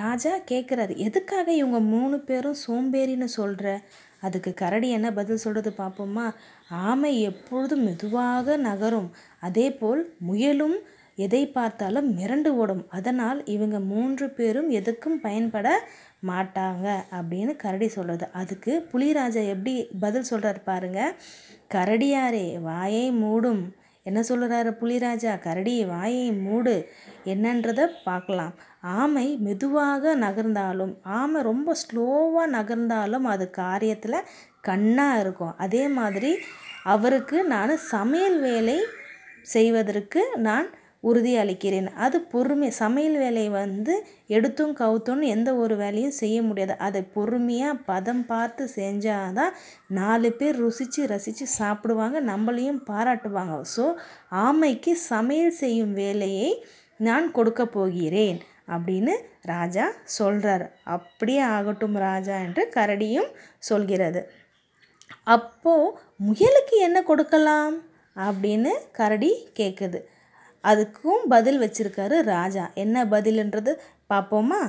ராஜா கேட்குறாரு எதுக்காக இவங்க மூணு பேரும் சோம்பேறின்னு சொல்கிற அதுக்கு கரடி என்ன பதில் சொல்கிறது பார்ப்போமா ஆமை எப்பொழுதும் மெதுவாக நகரும் அதே போல் முயலும் எதை பார்த்தாலும் மிரண்டு ஓடும் அதனால் இவங்க மூன்று பேரும் எதுக்கும் பயன்பட மாட்டாங்க அப்படின்னு கரடி சொல்கிறது அதுக்கு புலிராஜா எப்படி பதில் சொல்கிறார் பாருங்கள் கரடியாரே வாயை மூடும் என்ன சொல்கிறாரு புலிராஜா கரடி வாயை மூடு என்னன்றத பார்க்கலாம் ஆமை மெதுவாக நகர்ந்தாலும் ஆமை ரொம்ப ஸ்லோவாக நகர்ந்தாலும் அது காரியத்தில் கண்ணாக இருக்கும் அதே மாதிரி அவருக்கு நான் சமையல் வேலை செய்வதற்கு நான் உறுதி அளிக்கிறேன் அது பொறுமை சமையல் வேலையை வந்து எடுத்தும் கவுத்தும் எந்த ஒரு வேலையும் செய்ய முடியாது அதை பொறுமையாக பதம் பார்த்து செஞ்சால் தான் நாலு பேர் ருசித்து ரசித்து சாப்பிடுவாங்க நம்மளையும் பாராட்டுவாங்க ஸோ ஆமைக்கு சமையல் செய்யும் வேலையை நான் கொடுக்க போகிறேன் அப்படின்னு ராஜா சொல்கிறார் அப்படியே ஆகட்டும் ராஜா என்று கரடியும் சொல்கிறது அப்போது முயலுக்கு என்ன கொடுக்கலாம் அப்படின்னு கரடி கேட்குது அதுக்கும் பதில் வச்சுருக்காரு ராஜா என்ன பதிலுன்றது பார்ப்போமா